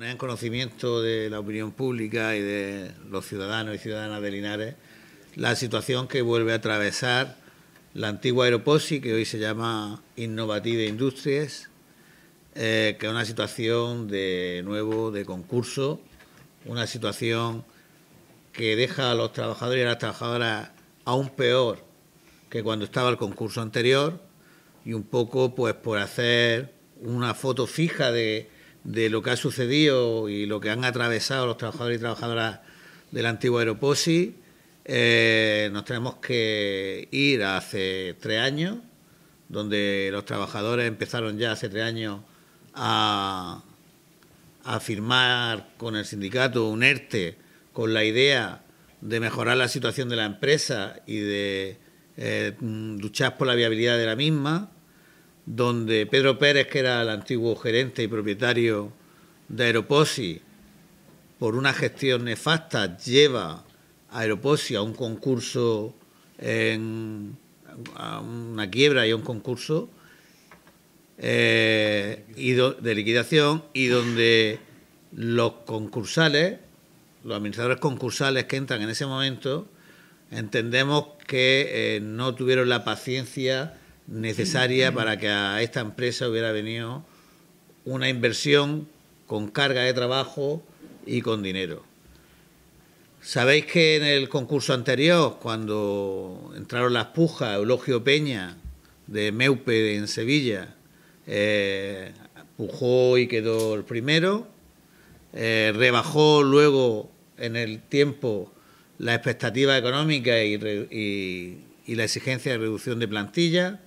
poner en conocimiento de la opinión pública y de los ciudadanos y ciudadanas de Linares la situación que vuelve a atravesar la antigua Aeroposi, que hoy se llama Innovative Industries, eh, que es una situación de nuevo de concurso, una situación que deja a los trabajadores y a las trabajadoras aún peor que cuando estaba el concurso anterior y un poco pues por hacer una foto fija de de lo que ha sucedido y lo que han atravesado los trabajadores y trabajadoras del antiguo Aeroposi, eh, nos tenemos que ir hace tres años, donde los trabajadores empezaron ya hace tres años a, firmar con el sindicato un ERTE con la idea de mejorar la situación de la empresa y de eh, mm, luchar por la viabilidad de la misma donde Pedro Pérez, que era el antiguo gerente y propietario de Aeroposi, por una gestión nefasta lleva a Aeroposi a un concurso, en, a una quiebra y a un concurso eh, y de liquidación y donde los concursales, los administradores concursales que entran en ese momento, entendemos que eh, no tuvieron la paciencia necesaria para que a esta empresa hubiera venido una inversión con carga de trabajo y con dinero. Sabéis que en el concurso anterior, cuando entraron las pujas, Eulogio Peña, de Meupe en Sevilla, eh, pujó y quedó el primero, eh, rebajó luego en el tiempo la expectativa económica y, y la exigencia de reducción de plantilla,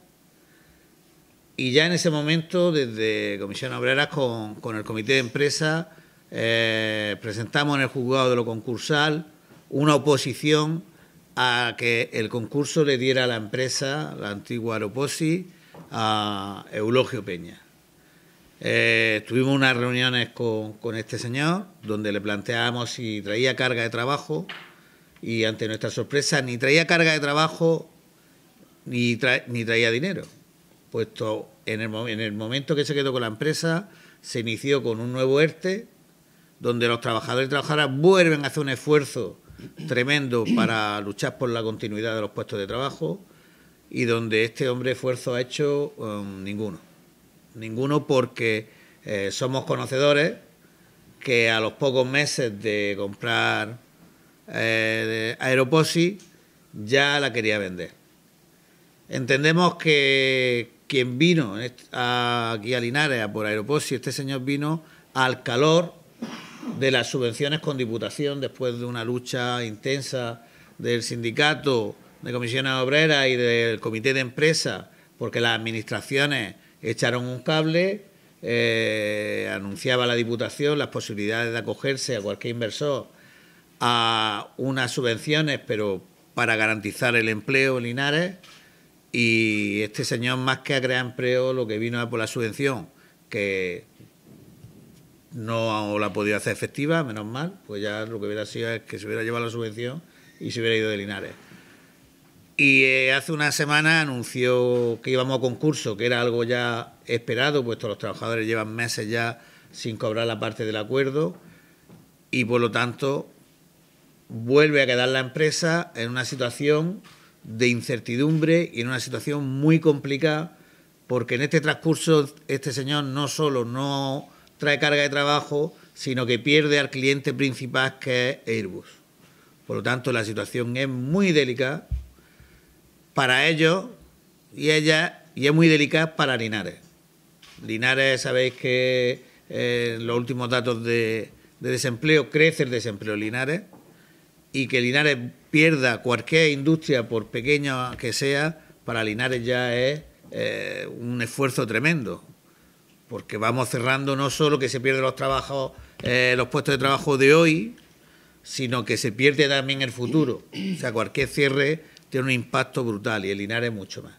y ya en ese momento, desde Comisión Obrera, con, el Comité de Empresa, eh, presentamos en el juzgado de lo concursal una oposición a que el concurso le diera a la empresa, la antigua Aeroposi, a Eulogio Peña. Eh, tuvimos unas reuniones con, este señor donde le planteábamos si traía carga de trabajo y ante nuestra sorpresa ni traía carga de trabajo ni, ni traía dinero, puesto en el, momento que se quedó con la empresa, se inició con un nuevo ERTE, donde los trabajadores y trabajadoras vuelven a hacer un esfuerzo tremendo para luchar por la continuidad de los puestos de trabajo y donde este hombre esfuerzo ha hecho um, ninguno. Ninguno porque eh, somos conocedores que a los pocos meses de comprar eh, Aeroposi ya la quería vender. Entendemos que, quien vino aquí a Linares, por y este señor vino al calor de las subvenciones con Diputación después de una lucha intensa del sindicato, de comisiones obreras y del comité de empresa, porque las administraciones echaron un cable, eh, anunciaba la Diputación las posibilidades de acogerse a cualquier inversor a unas subvenciones, pero para garantizar el empleo en Linares y este señor, más que a crear empleo, lo que vino es por la subvención, que no la ha podido hacer efectiva, menos mal, pues ya lo que hubiera sido es que se hubiera llevado la subvención y se hubiera ido de Linares. Y eh, hace una semana anunció que íbamos a concurso, que era algo ya esperado, puesto los trabajadores llevan meses ya sin cobrar la parte del acuerdo y por lo tanto vuelve a quedar la empresa en una situación de incertidumbre y en una situación muy complicada, porque en este transcurso este señor no solo no trae carga de trabajo, sino que pierde al cliente principal que es Airbus. Por lo tanto, la situación es muy delicada para ellos y ella y es muy delicada para Linares. Linares, sabéis que en eh, los últimos datos de, de desempleo crece el desempleo Linares y que Linares pierda cualquier industria, por pequeña que sea, para Linares ya es eh, un esfuerzo tremendo, porque vamos cerrando no solo que se pierden los trabajos, eh, los puestos de trabajo de hoy, sino que se pierde también el futuro. O sea, cualquier cierre tiene un impacto brutal y el Linares mucho más.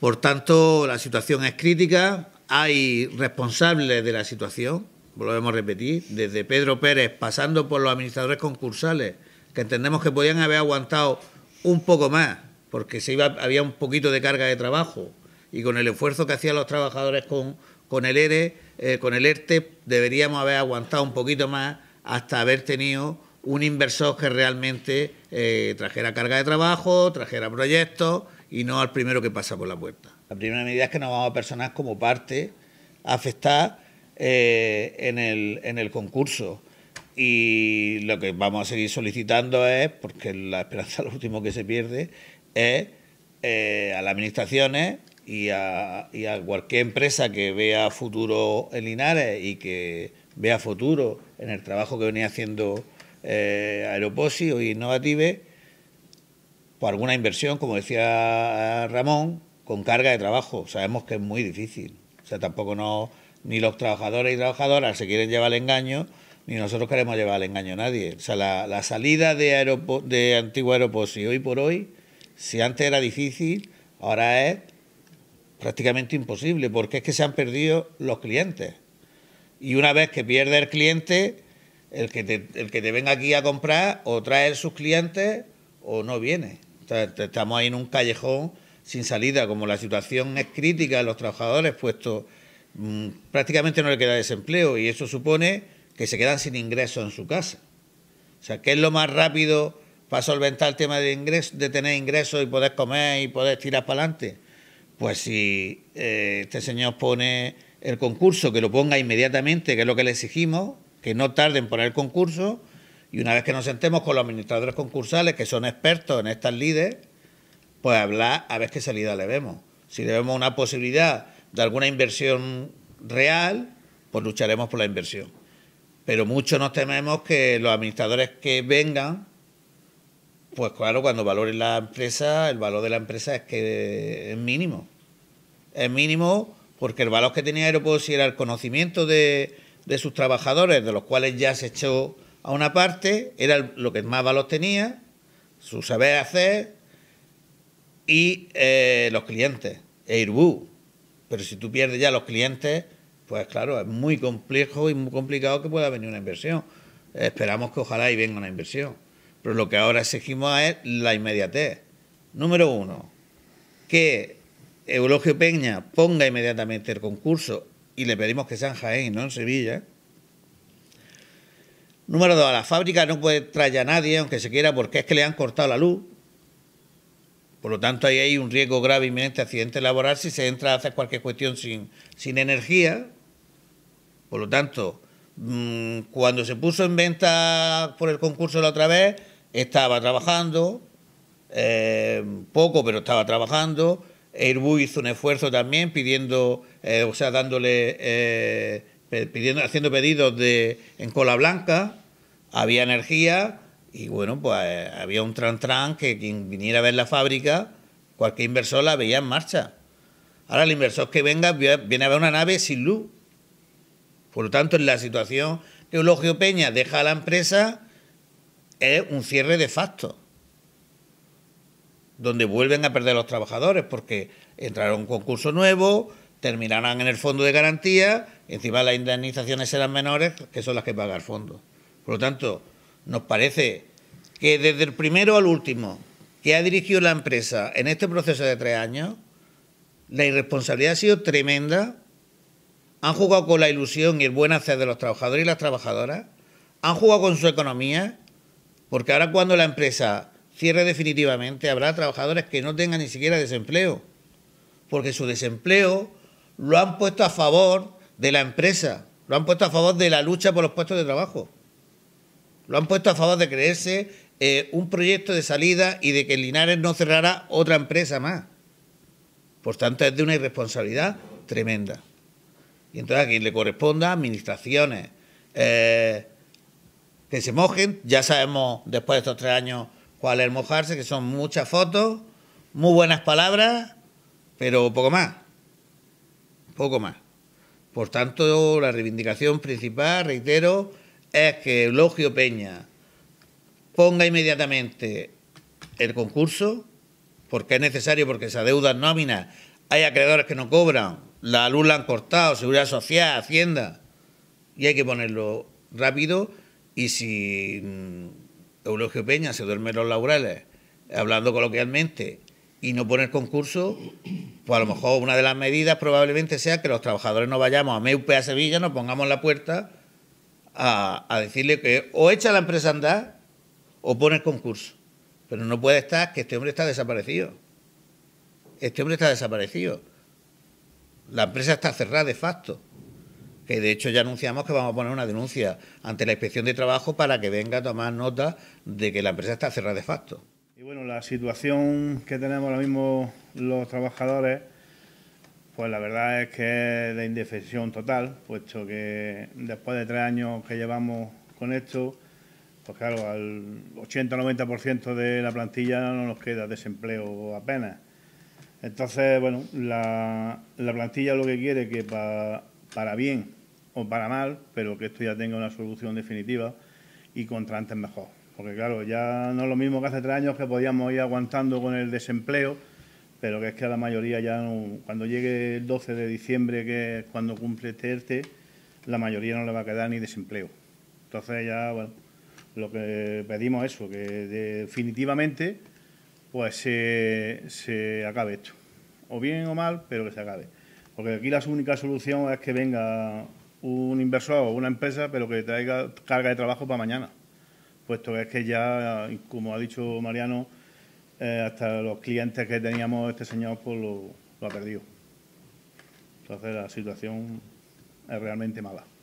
Por tanto, la situación es crítica, hay responsables de la situación, pues lo a repetir, desde Pedro Pérez, pasando por los administradores concursales, que entendemos que podían haber aguantado un poco más, porque se iba, había un poquito de carga de trabajo, y con el esfuerzo que hacían los trabajadores con, con el ERE, e, eh, con el ERTE, e, deberíamos haber aguantado un poquito más hasta haber tenido un inversor que realmente eh, trajera carga de trabajo, trajera proyectos y no al primero que pasa por la puerta. La primera medida es que nos vamos a personas como parte a afectar eh, en, el, en el concurso. Y lo que vamos a seguir solicitando es, porque la esperanza lo último que se pierde, es eh, a las administraciones y a, cualquier empresa que vea futuro en Linares y que vea futuro en el trabajo que venía haciendo aeroposio eh, Aeroposi o Innovative, por alguna inversión, como decía Ramón, con carga de trabajo. Sabemos que es muy difícil. O sea, tampoco no ni los trabajadores y trabajadoras se quieren llevar el engaño, ni nosotros queremos llevar el engaño a nadie. O sea, la, salida de, de antiguo aeropuerto, y hoy por hoy, si antes era difícil, ahora es prácticamente imposible, porque es que se han perdido los clientes. Y una vez que pierde el cliente, el que te, el que te venga aquí a comprar o trae sus clientes o no viene. Entonces, estamos ahí en un callejón sin salida, como la situación es crítica de los trabajadores, puesto Mm, prácticamente no le queda desempleo y eso supone que se quedan sin ingresos en su casa. O sea, ¿qué es lo más rápido para solventar el tema de, ingreso, de tener ingresos y poder comer y poder tirar para adelante? Pues si eh, este señor pone el concurso, que lo ponga inmediatamente, que es lo que le exigimos, que no tarden en poner el concurso, y una vez que nos sentemos con los administradores concursales, que son expertos en estas líderes, pues hablar a ver qué salida le vemos. Si le vemos una posibilidad de alguna inversión real, pues lucharemos por la inversión. Pero muchos nos tememos que los administradores que vengan, pues claro, cuando valoren la empresa, el valor de la empresa es que es mínimo. Es mínimo porque el valor que tenía Aeropuertos era el conocimiento de, de, sus trabajadores, de los cuales ya se echó a una parte, era lo que más valor tenía, su saber hacer y eh, los clientes, Airbus. Pero si tú pierdes ya los clientes, pues claro, es muy complejo y muy complicado que pueda venir una inversión. Esperamos que ojalá y venga una inversión. Pero lo que ahora exigimos es la inmediatez. Número uno, que Eulogio Peña ponga inmediatamente el concurso y le pedimos que sea en Jaén, no en Sevilla. Número dos, a la fábrica no puede traer a nadie, aunque se quiera, porque es que le han cortado la luz por lo tanto, ahí hay un riesgo grave inminente de accidente laboral si se entra a hacer cualquier cuestión sin, sin energía. Por lo tanto, mm, cuando se puso en venta por el concurso la otra vez, estaba trabajando, eh, poco, pero estaba trabajando. Airbus hizo un esfuerzo también pidiendo, eh, o sea, dándole, eh, pidiendo, haciendo pedidos de, en cola blanca. Había energía, y bueno, pues había un tran-tran que quien viniera a ver la fábrica, cualquier inversor la veía en marcha. Ahora el inversor que venga viene a ver una nave sin luz. Por lo tanto, en la situación que Eulogio Peña deja a la empresa es un cierre de facto, donde vuelven a perder los trabajadores porque entrará un concurso nuevo, terminarán en el fondo de garantía, encima las indemnizaciones serán menores, que son las que paga el fondo. Por lo tanto, nos parece que desde el primero al último que ha dirigido la empresa en este proceso de tres años, la irresponsabilidad ha sido tremenda. Han jugado con la ilusión y el buen hacer de los trabajadores y las trabajadoras. Han jugado con su economía, porque ahora cuando la empresa cierre definitivamente habrá trabajadores que no tengan ni siquiera desempleo, porque su desempleo lo han puesto a favor de la empresa, lo han puesto a favor de la lucha por los puestos de trabajo lo han puesto a favor de creerse eh, un proyecto de salida y de que Linares no cerrará otra empresa más. Por tanto, es de una irresponsabilidad tremenda. Y entonces a quien le corresponda, administraciones, eh, que se mojen, ya sabemos después de estos tres años cuál es mojarse, que son muchas fotos, muy buenas palabras, pero poco más, poco más. Por tanto, la reivindicación principal, reitero, es que Eulogio Peña ponga inmediatamente el concurso, porque es necesario, porque se adeudan nóminas, hay acreedores que no cobran, la luz la han cortado, seguridad social, hacienda, y hay que ponerlo rápido, y si mm, Eulogio Peña se duerme en los laureles, hablando coloquialmente, y no pone el concurso, pues a lo mejor una de las medidas probablemente sea que los trabajadores no vayamos a Meupe a Sevilla, nos pongamos la puerta a, decirle que o echa la empresa a andar o pone el concurso. Pero no puede estar que este hombre está desaparecido. Este hombre está desaparecido. La empresa está cerrada de facto. Que de hecho ya anunciamos que vamos a poner una denuncia ante la inspección de trabajo para que venga a tomar nota de que la empresa está cerrada de facto. Y bueno, la situación que tenemos ahora mismo los trabajadores pues la verdad es que es de indefensión total, puesto que después de tres años que llevamos con esto, pues claro, al 80-90% de la plantilla no nos queda desempleo apenas. Entonces, bueno, la, plantilla lo que quiere que para bien o para mal, pero que esto ya tenga una solución definitiva y contra antes mejor. Porque claro, ya no es lo mismo que hace tres años que podíamos ir aguantando con el desempleo pero que es que a la mayoría ya no, cuando llegue el 12 de diciembre, que es cuando cumple este ERTE, la mayoría no le va a quedar ni desempleo. Entonces ya, bueno, lo que pedimos es eso, que definitivamente pues se acabe esto. O bien o mal, pero que se acabe. Porque aquí la única solución es que venga un inversor o una empresa, pero que traiga carga de trabajo para mañana. Puesto que es que ya, como ha dicho Mariano, eh, hasta los clientes que teníamos este señor pues lo, lo ha perdido. Entonces la situación es realmente mala.